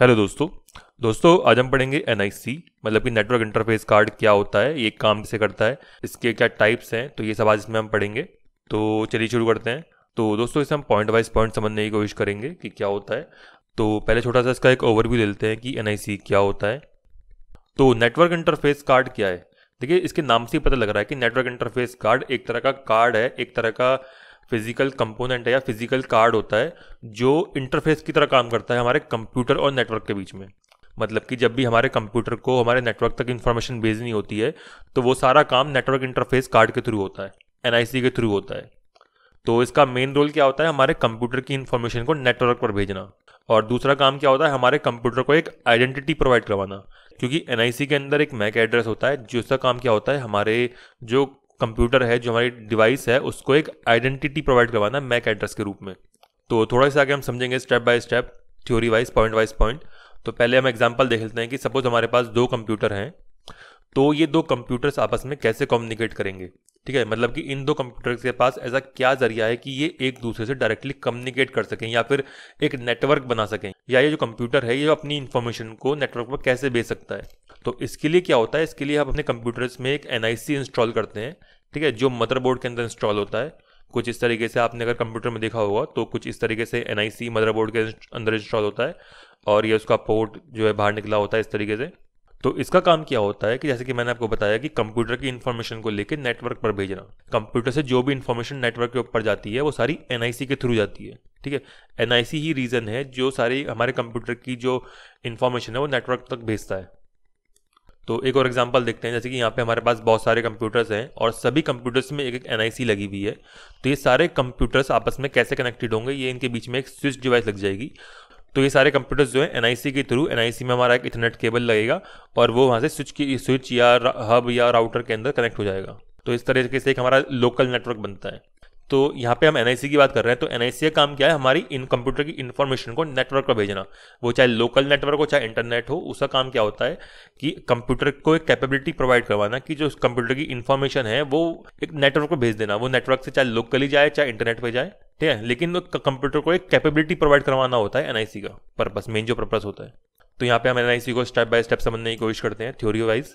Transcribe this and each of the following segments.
Hello दोस्तों दोस्तों आज हम पढ़ेंगे एन मतलब कि नेटवर्क इंटरफेस कार्ड क्या होता है ये काम किसे करता है इसके क्या टाइप्स हैं तो ये सब आज इसमें हम पढ़ेंगे तो चलिए शुरू करते हैं तो दोस्तों इसे हम पॉइंट वाइज पॉइंट समझने की कोशिश करेंगे कि क्या होता है तो पहले छोटा सा इसका एक ओवरव्यू दे हैं कि एन क्या होता है तो नेटवर्क इंटरफेस कार्ड क्या है देखिए इसके नाम से ही पता लग रहा है कि नेटवर्क इंटरफेस कार्ड एक तरह का कार्ड है एक तरह का फिजिकल कंपोनेंट है या फिजिकल कार्ड होता है जो इंटरफेस की तरह काम करता है हमारे कंप्यूटर और नेटवर्क के बीच में मतलब कि जब भी हमारे कंप्यूटर को हमारे नेटवर्क तक इन्फॉर्मेशन भेजनी होती है तो वो सारा काम नेटवर्क इंटरफेस कार्ड के थ्रू होता है एन के थ्रू होता है तो इसका मेन रोल क्या होता है हमारे कंप्यूटर की इन्फॉर्मेशन को नेटवर्क पर भेजना और दूसरा काम क्या होता है हमारे कंप्यूटर को एक आइडेंटिटी प्रोवाइड करवाना क्योंकि एन के अंदर एक मैक एड्रेस होता है जिसका काम क्या होता है हमारे जो कंप्यूटर है जो हमारी डिवाइस है उसको एक आइडेंटिटी प्रोवाइड करवाना है मैक एड्रेस के रूप में तो थोड़ा सा आगे हम समझेंगे step by step theory wise point wise point तो पहले हम एग्जाम्पल देख लेते हैं कि सपोज हमारे पास दो कंप्यूटर हैं तो ये दो कंप्यूटर्स आपस में कैसे कम्युनिकेट करेंगे ठीक है मतलब कि इन दो कंप्यूटर्स के पास ऐसा क्या जरिया है कि ये एक दूसरे से डायरेक्टली कम्युनिकेट कर सकें या फिर एक नेटवर्क बना सकें या ये जो कंप्यूटर है ये अपनी इन्फॉर्मेशन को नेटवर्क पर कैसे भेज सकता है तो इसके लिए क्या होता है इसके लिए हम अपने कंप्यूटर्स में एक एन इंस्टॉल करते हैं ठीक है जो मदरबोर्ड के अंदर इंस्टॉल होता है कुछ इस तरीके से आपने अगर कंप्यूटर में देखा होगा तो कुछ इस तरीके से एन मदरबोर्ड के अंदर इंस्टॉल होता है और यह उसका पोर्ट जो है बाहर निकला होता है इस तरीके से तो इसका काम क्या होता है कि जैसे कि मैंने आपको बताया कि कंप्यूटर की इन्फॉर्मेशन को लेकर नेटवर्क पर भेजना कंप्यूटर से जो भी इन्फॉर्मेशन नेटवर्क के ऊपर जाती है वो सारी एन के थ्रू जाती है ठीक है एन ही रीज़न है जो सारी हमारे कंप्यूटर की जो इन्फॉर्मेशन है वो नेटवर्क तक भेजता है तो एक और एग्जांपल देखते हैं जैसे कि यहाँ पे हमारे पास बहुत सारे कंप्यूटर्स हैं और सभी कंप्यूटर्स में एक एक एन लगी हुई है तो ये सारे कंप्यूटर्स आपस में कैसे कनेक्टेड होंगे ये इनके बीच में एक स्विच डिवाइस लग जाएगी तो ये सारे कंप्यूटर्स जो है एन के थ्रू एन में हमारा एक इथरनेट केबल लगेगा और वो वहाँ से स्विच की स्विच या हब या राउटर के अंदर कनेक्ट हो जाएगा तो इस तरीके से एक हमारा लोकल नेटवर्क बनता है तो यहाँ पे हम एन की बात कर रहे हैं तो एन का काम क्या है हमारी इन कंप्यूटर की इन्फॉर्मेशन को नेटवर्क पर भेजना वो चाहे लोकल नेटवर्क हो चाहे इंटरनेट हो उसका काम क्या होता है कि कंप्यूटर को एक कैपेबिलिटी प्रोवाइड करवाना कि जो कंप्यूटर की इन्फॉर्मेशन है वो एक नेटवर्क पर भेज देना वो नेटवर्क से चाहे लोकली जाए चाहे इंटरनेट पर जाए ठीक है लेकिन कंप्यूटर को एक कैपेबिलिटी प्रोवाइड करवाना होता है एनआईसी का पर्पज मेन जो पर्पज होता है तो यहाँ पे हम एनआईसी को स्टेप बाय स्टेप समझने की कोशिश करते हैं theory wise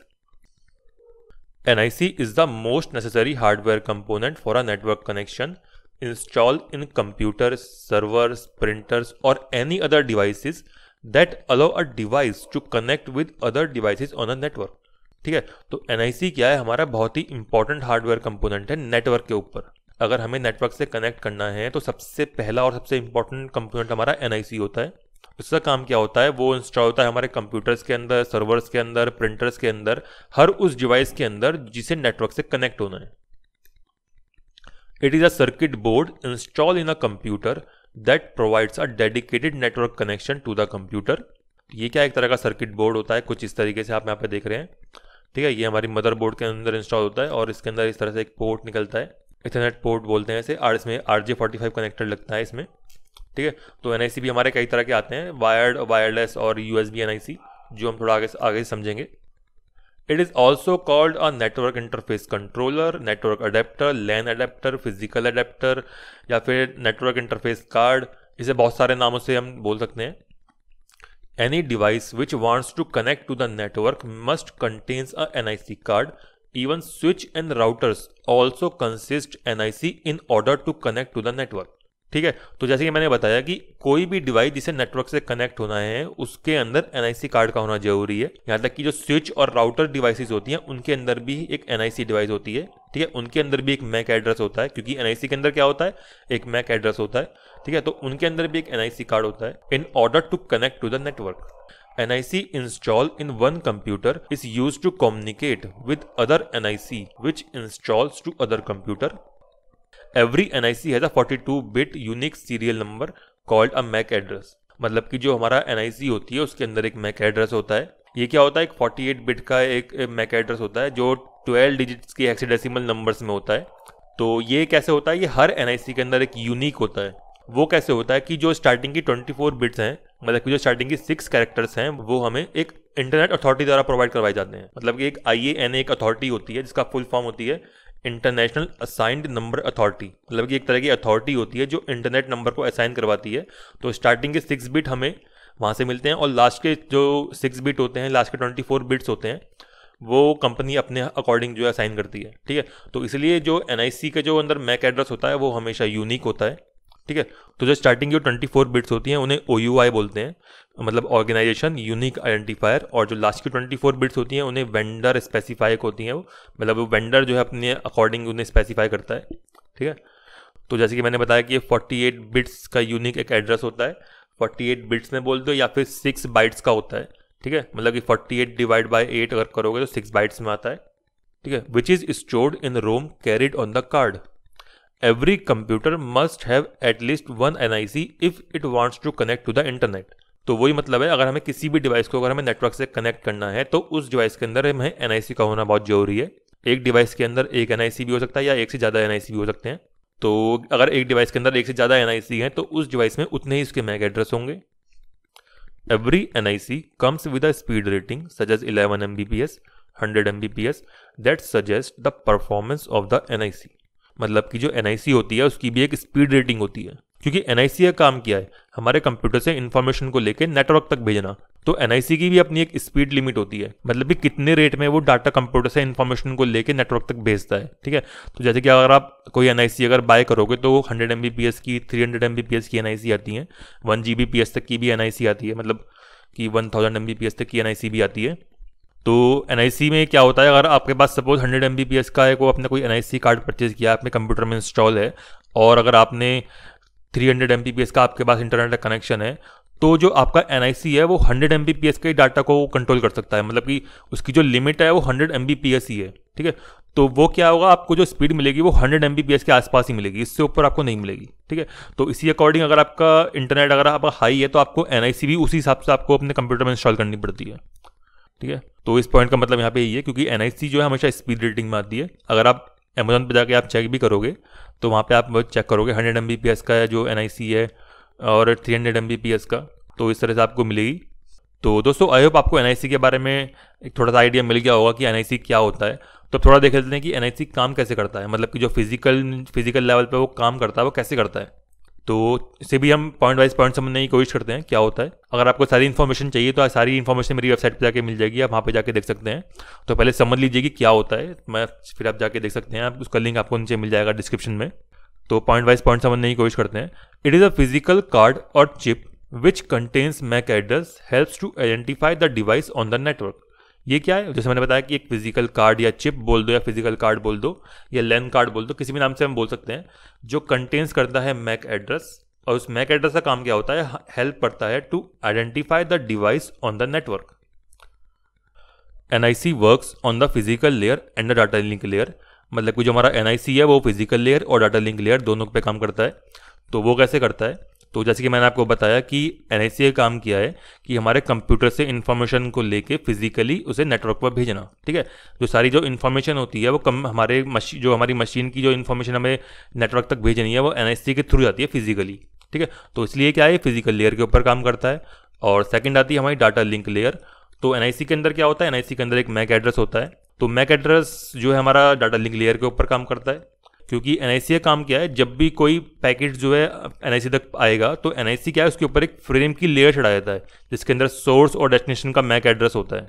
NIC is the most necessary hardware component for a network connection installed in computers, servers, printers or any other devices that allow a device to connect with other devices on a network. ठीक है तो NIC क्या है हमारा बहुत ही important hardware component है network के ऊपर अगर हमें नेटवर्क से कनेक्ट करना है तो सबसे पहला और सबसे इंपॉर्टेंट कंपोनेंट हमारा NIC होता है उसका काम क्या होता है वो इंस्टॉल होता है हमारे कंप्यूटर्स के अंदर सर्वर्स के अंदर प्रिंटर्स के अंदर हर उस डिवाइस के अंदर जिसे नेटवर्क से कनेक्ट होना है it is a circuit board install in a computer that provides a dedicated network connection to the computer ये क्या एक तरह का सर्किट बोर्ड होता है कुछ इस तरीके से आप यहाँ पे देख रहे हैं ठीक है ये हमारी मदर बोर्ड के अंदर इंस्टॉल होता है और इसके अंदर इस तरह से एक पोर्ट निकलता है इथरनेट पोर्ट बोलते हैं इसे आर इसमें R J forty five connector लगता है इसमें ठीक है तो एन भी हमारे कई तरह के आते हैं वायर्ड वायरलेस और यू एस जो हम थोड़ा आगे आगे समझेंगे it is also called a network interface controller network adapter LAN adapter physical adapter या फिर नेटवर्क इंटरफेस कार्ड इसे बहुत सारे नामों से हम बोल सकते हैं any device which to connect to the network must contains a N I C card even switch and routers also consist N I C in order to connect to the network ठीक है तो जैसे कि मैंने बताया कि कोई भी डिवाइस जिसे नेटवर्क से कनेक्ट होना है उसके अंदर एनआईसी कार्ड का होना जरूरी है यहाँ तक कि जो स्विच और राउटर डिवाइसेस होती हैं उनके अंदर भी एक एनआईसी डिवाइस होती है ठीक है उनके अंदर भी एक मैक एड्रेस होता है क्योंकि एनआईसी के अंदर क्या होता है एक मैक एड्रेस होता है ठीक है तो उनके अंदर भी एक एनआईसी कार्ड होता है in order to connect to the network in one in is use to used with other N I C which installs to other computer every NIC has a 42 bit unique serial number called a MAC address मतलब कि जो हमारा NIC होती है उसके अंदर एक Mac address होता है ये क्या होता है एक 48 बिट का एक मैक एड्रेस होता है जो 12 डिजिट्स के एक्सीडेसिमल नंबर्स में होता है तो ये कैसे होता है ये हर एनआईसी के अंदर एक यूनिक होता है वो कैसे होता है कि जो स्टार्टिंग की 24 बिट्स हैं मतलब कि जो स्टार्टिंग की सिक्स कैरेक्टर्स हैं वो हमें एक इंटरनेट अथॉरिटी द्वारा प्रोवाइड करवाए जाते हैं मतलब कि एक आई एन एक अथॉरिटी होती है जिसका फुल फॉर्म होती है इंटरनेशनल असाइंड नंबर अथॉरिटी मतलब कि एक तरह की अथॉरिटी होती है जो इंटरनेट नंबर को असाइन करवाती है तो स्टार्टिंग के सिक्स बिट हमें वहाँ से मिलते हैं और लास्ट के जो सिक्स बिट होते हैं लास्ट के ट्वेंटी फोर बिट्स होते हैं वो कंपनी अपने अकॉर्डिंग जो है असाइन करती है ठीक है तो इसलिए जो एन का जो अंदर मैक एड्रेस होता है वो हमेशा यूनिक होता है ठीक है तो जो स्टार्टिंग जो 24 बिट्स होती हैं उन्हें ओ बोलते हैं मतलब ऑर्गेनाइजेशन यूनिक आइडेंटिफायर और जो लास्ट की 24 बिट्स होती हैं उन्हें वेंडर स्पेसिफाई होती हैं वो मतलब वो वेंडर जो है अपने अकॉर्डिंग उन्हें स्पेसिफाई करता है ठीक है तो जैसे कि मैंने बताया कि ये 48 बिट्स का यूनिक एक एड्रेस होता है 48 बिट्स में बोल दो या फिर सिक्स बाइट्स का होता है ठीक है मतलब कि 48 डिवाइड बाय 8 अगर करोगे तो सिक्स बाइट्स में आता है ठीक है which is stored in ROM carried on the card every computer must have at least one NIC if it wants to connect to the internet. तो वही मतलब है अगर हमें किसी भी डिवाइस को अगर हमें नेटवर्क से कनेक्ट करना है तो उस डिवाइस के अंदर हमें एन आई सी का होना बहुत जरूरी है एक डिवाइस के अंदर एक एन आई सी भी हो सकता है या एक से ज़्यादा एन आई सी भी हो सकते हैं तो अगर एक डिवाइस के अंदर एक से ज़्यादा एन आई सी है तो उस डिवाइस में उतने ही उसके मैक एड्रेस होंगे every NIC comes with a speed rating as hundred M B P S that suggest the performance of the N I C मतलब कि जो एन होती है उसकी भी एक स्पीड रेटिंग होती है क्योंकि एन का काम किया है हमारे कंप्यूटर से इन्फॉर्मेशन को लेकर नेटवर्क तक भेजना तो एन की भी अपनी एक स्पीड लिमिट होती है मतलब कि कितने रेट में वो डाटा कंप्यूटर से इन्फॉर्मेशन को लेकर नेटवर्क तक भेजता है ठीक है तो जैसे कि अगर आप कोई एन अगर बाय करोगे तो हंड्रेड एम की थ्री हंड्रेड एम की एन आती है वन जी तक की भी एन आती है मतलब कि वन थाउजेंड एम तक की एन भी आती है तो एन में क्या होता है अगर आपके पास सपोज हंड्रेड एम का है को आपने कोई एन कार्ड परचेज किया आपने कंप्यूटर में इंस्टॉल है और अगर आपने 300 हंड्रेड का आपके पास इंटरनेट का कनेक्शन है तो जो आपका एन है वो 100 एम के डाटा को कंट्रोल कर सकता है मतलब कि उसकी जो लिमिट है वो 100 एम ही है ठीक है तो वो क्या होगा आपको जो स्पीड मिलेगी वो 100 एम के आसपास ही मिलेगी इससे ऊपर आपको नहीं मिलेगी ठीक है तो इसी अकॉर्डिंग अगर आपका इंटरनेट अगर आपका हाई है तो आपको एन भी उसी हिसाब से आपको अपने कंप्यूटर में इंस्टॉल करनी पड़ती है ठीक है तो इस पॉइंट का मतलब यहाँ पे यही है क्योंकि एन जो है हमेशा स्पीड रेटिंग में आती है अगर आप अमेजोन पर जाके आप चेक भी करोगे तो वहाँ पे आप चेक करोगे हंड्रेड एम का जो एन है और थ्री हंड्रेड एम का तो इस तरह से आपको मिलेगी तो दोस्तों आई होप आपको एन के बारे में एक थोड़ा सा आइडिया मिल गया होगा कि एन क्या होता है तो थोड़ा देख लेते हैं कि एन काम कैसे करता है मतलब कि जो फिजिकल फिजिकल लेवल पर वो काम करता है वो कैसे करता है तो इसे भी हम पॉइंट वाइज पॉइंट समझने की कोशिश करते हैं क्या होता है अगर आपको सारी इन्फॉर्मेशन चाहिए तो सारी इन्फॉर्मेशन मेरी वेबसाइट पर जाके मिल जाएगी आप वहाँ पे जाके देख सकते हैं तो पहले समझ लीजिए कि क्या होता है मैं फिर आप जाके देख सकते हैं आप उसका लिंक आपको नीचे मिल जाएगा डिस्क्रिप्शन में तो पॉइंट वाइज पॉइंट समझने की कोशिश करते हैं it is a physical card और chip which contains MAC address helps to identify the device on the network ये क्या है जैसे मैंने बताया कि एक फिजिकल कार्ड या चिप बोल दो या फिजिकल कार्ड बोल दो या लैन कार्ड बोल दो किसी भी नाम से हम बोल सकते हैं जो कंटेन्स करता है मैक एड्रेस और उस मैक एड्रेस का काम क्या होता है हेल्प करता है to identify the device on the network see work on the physical layer and the data link layer मतलब कि जो हमारा एन आई सी है वो फिजिकल लेयर और डाटा लिंक लेयर दोनों पे काम करता है तो वो कैसे करता है तो जैसे कि मैंने आपको बताया कि एन आई काम किया है कि हमारे कंप्यूटर से इन्फॉर्मेशन को लेके फिजिकली उसे नेटवर्क पर भेजना ठीक है जो सारी जो इन्फॉर्मेशन होती है वो कम हमारे मशीन जो हमारी मशीन की जो इन्फॉर्मेशन हमें नेटवर्क तक भेजनी है वो एन के थ्रू जाती है फिजिकली ठीक है तो इसलिए क्या है फिजिकल लेयर के ऊपर काम करता है और सेकेंड आती है हमारी डाटा लिंक लेयर तो एन के अंदर क्या होता है एन के अंदर एक मैक एड्रेस होता है तो मैक एड्रेस जो है हमारा डाटा लिंक लेयर के ऊपर काम करता है क्योंकि एन आई सी का काम क्या है जब भी कोई पैकेट जो है एन आई सी तक आएगा तो एन आई सी क्या है उसके ऊपर एक फ्रेम की लेयर चढ़ा जाता है जिसके अंदर सोर्स और डेस्टिनेशन का मैक एड्रेस होता है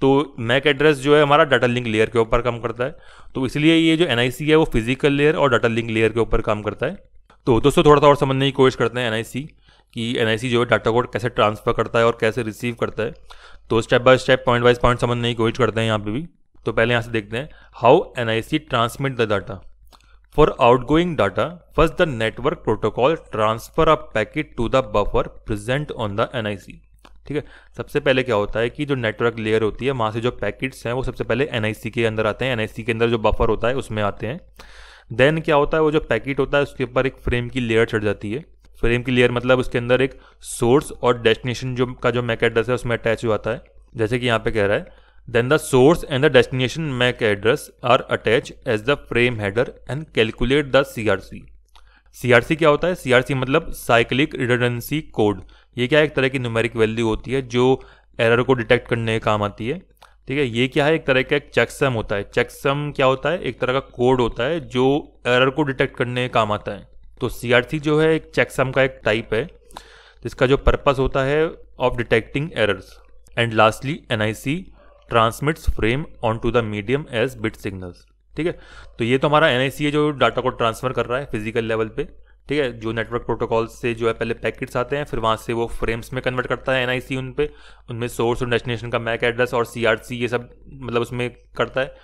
तो मैक एड्रेस जो है हमारा डाटा लिंक लेयर के ऊपर काम करता है तो इसलिए ये जो एन आई सी है वो फिजिकल लेयर और डाटा लिंक लेयर के ऊपर काम करता है तो दोस्तों थोड़ा सा और समझने की कोशिश करते हैं एन आई सी कि एन आई सी जो है डाटा कोड कैसे ट्रांसफ़र करता है और कैसे रिसीव करता है तो step by step point by point समझने की कोशिश करते हैं यहाँ पे भी तो पहले यहाँ से देखते हैं how N I C transmit the data For outgoing data, first the network protocol transfer a packet to the buffer present on the NIC. ठीक है सबसे पहले क्या होता है कि जो नेटवर्क लेयर होती है वहाँ से जो पैकेट्स हैं वो सबसे पहले एन के अंदर आते हैं एन के अंदर जो बफर होता है उसमें आते हैं देन क्या होता है वो जो पैकेट होता है उसके ऊपर एक फ्रेम की लेयर चढ़ जाती है फ्रेम की लेयर मतलब उसके अंदर एक सोर्स और डेस्टिनेशन जो का जो मैकेड्रेस है उसमें अटैच हुआ है जैसे कि यहाँ पे कह रहा है Then the source and the destination MAC address are attached as the frame header and calculate the CRC. CRC क्या होता है CRC मतलब साइक्लिक रिटर्डेंसी कोड ये क्या एक तरह की न्यूमेरिक वैल्यू होती है जो एरर को डिटेक्ट करने के काम आती है ठीक है ये क्या है एक तरह का एक चेकसम होता है चेकसम क्या होता है एक तरह का कोड होता है जो एरर को डिटेक्ट करने के काम आता है तो सी जो है एक चेकसम का एक टाइप है जिसका जो पर्पस होता है of detecting errors and lastly N transmits frame on to the medium as bit signals ठीक है तो ये तो हमारा एन है जो डाटा को ट्रांसफर कर रहा है फिजिकल लेवल पे ठीक है जो नेटवर्क प्रोटोकॉल से जो है पहले पैकेट्स आते हैं फिर वहाँ से वो फ्रेम्स में कन्वर्ट करता है एन उन पे उनमें सोर्स और डेस्टिनेशन का मैक एड्रेस और सी ये सब मतलब उसमें करता है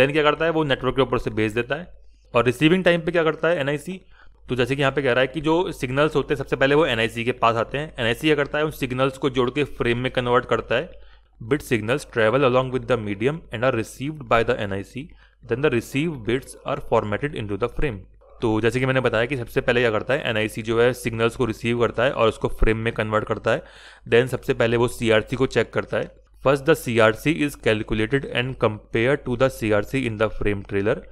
देन क्या करता है वो नेटवर्क के ऊपर से भेज देता है और रिसीविंग टाइम पे क्या करता है एन तो जैसे कि यहाँ पे कह रहा है कि जो सिग्नल्स होते हैं सबसे पहले वो एन के पास आते हैं एन क्या करता है उन सिग्नल्स को जोड़ के फ्रेम में कन्वर्ट करता है Bit signals travel along with the medium and are received by the NIC, then the received bits are formatted into the frame. तो जैसे कि मैंने बताया कि सबसे पहले क्या करता है एन जो है सिग्नल्स को रिसीव करता है और उसको फ्रेम में कन्वर्ट करता है देन सबसे पहले वो सी को चेक करता है first the C R C is calculated and compare to the C R C in the frame trailer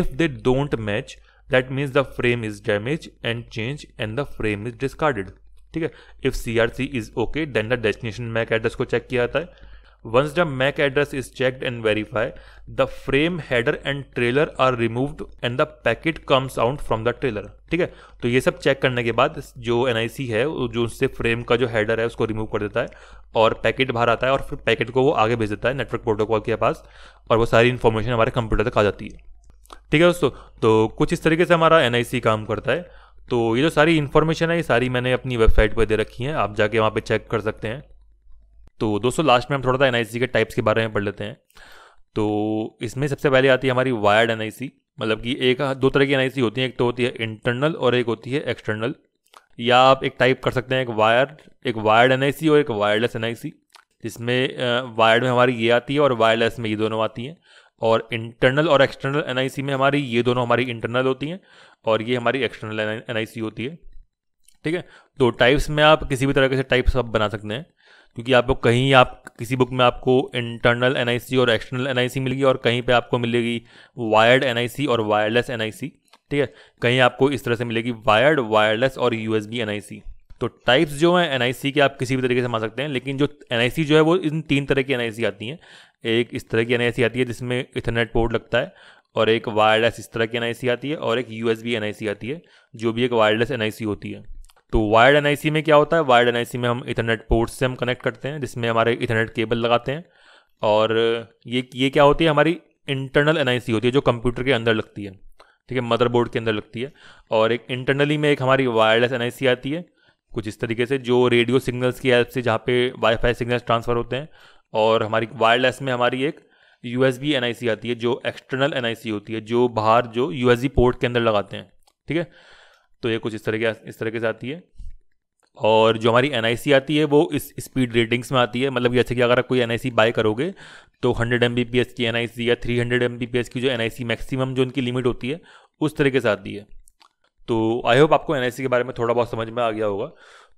if they don't match that means the frame is damage and change and the frame is discarded ठीक है if C R C is okay then the destination MAC address को check किया जाता है once the MAC address is check and verify the frame header and trailer are removed and the packet comes out from the trailer ठीक है तो ये सब check करने के बाद जो एन आई सी है जो उससे फ्रेम का जो हैडर है उसको रिमूव कर देता है और पैकेट बाहर आता है और फिर पैकेट को वो आगे भेज देता है नेटवर्क प्रोटोकॉल के पास और वो सारी इन्फॉर्मेशन हमारे कंप्यूटर तक आ जाती है ठीक है दोस्तों तो कुछ इस तरीके से हमारा एन आई सी काम करता है तो ये जो सारी इन्फॉर्मेशन है ये सारी मैंने अपनी वेबसाइट पर दे रखी है आप जाके वहाँ पर चेक कर सकते हैं तो दोस्तों लास्ट में हम थोड़ा सा एन के टाइप्स के बारे में पढ़ लेते हैं तो इसमें सबसे पहले आती है हमारी वायर्ड एन मतलब कि एक दो तरह की एन होती है एक तो होती है इंटरनल और एक होती है एक्सटर्नल या आप एक टाइप कर सकते हैं एक वायर एक वायर्ड एन और एक वायरलेस एन जिसमें वायर्ड में हमारी ये आती है और वायरलेस में ये दोनों आती हैं और इंटरनल और एक्सटर्नल एन में हमारी ये दोनों हमारी इंटरनल होती हैं और ये हमारी एक्सटर्नल एन होती है ठीक है तो टाइप्स में आप किसी भी तरह से टाइप्स आप बना सकते हैं क्योंकि आपको कहीं आप किसी बुक में आपको इंटरनल एन और एक्सटर्नल एन मिलेगी और कहीं पे आपको मिलेगी वायर्ड एन और वायरलेस एन ठीक है कहीं आपको इस तरह से मिलेगी वायर्ड वायरलेस और यू एस बी तो टाइप्स जो हैं सी के आप किसी भी तरीके से मान सकते हैं लेकिन जो सी जो है वो इन तीन तरह की सी आती हैं एक इस तरह की सी आती है जिसमें इथरनेट पोर्ट लगता है और एक वायरलेस इस तरह की सी आती है और एक आई सी आती है जो भी एक वायरलेस सी होती है तो वायर्ड सी में क्या होता है वायर्ड सी में हम इथरनेट पोर्ट से हम कनेक्ट करते हैं जिसमें हमारे इथरनेट केबल लगाते हैं और ये ये क्या होती है हमारी इंटरनल सी होती है जो कंप्यूटर के अंदर लगती है ठीक है मदरबोर्ड के अंदर लगती है और एक इंटरनली में एक हमारी वायरलेस सी आती है कुछ इस तरीके से जो रेडियो सिग्नल्स की हेल्प से जहाँ पे वाईफाई सिग्नल्स ट्रांसफ़र होते हैं और हमारी वायरलेस में हमारी एक U S B N I C आती है जो एक्सटर्नल एन आई सी होती है जो बाहर जो यू एस बी पोर्ट के अंदर लगाते हैं ठीक है तो ये कुछ इस तरह इस तरीके से आती है और जो हमारी एन आती है वो इस स्पीड रेटिंग्स में आती है मतलब जैसे कि अगर आप कोई एन आई बाय करोगे तो 100 एम की एन या 300 एम की जो एन आई मैक्सिमम जो उनकी लिमिट होती है उस तरीके से आती है तो आई होप आपको एन के बारे में थोड़ा बहुत समझ में आ गया होगा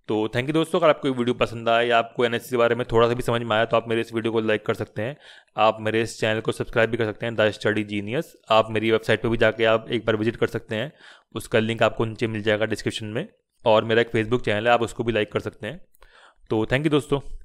तो थैंक यू दोस्तों अगर आपको वीडियो पसंद आए या आपको एन के बारे में थोड़ा सा भी समझ में आया तो आप मेरे इस वीडियो को लाइक कर सकते हैं आप मेरे इस चैनल को सब्सक्राइब भी कर सकते हैं द स्टडी जीनियस आप मेरी वेबसाइट पर भी जाके आप एक बार विजिट कर सकते हैं उसका लिंक आपको नीचे मिल जाएगा डिस्क्रिप्शन में और मेरा एक फेसबुक चैनल है आप उसको भी लाइक कर सकते हैं तो थैंक यू दोस्तों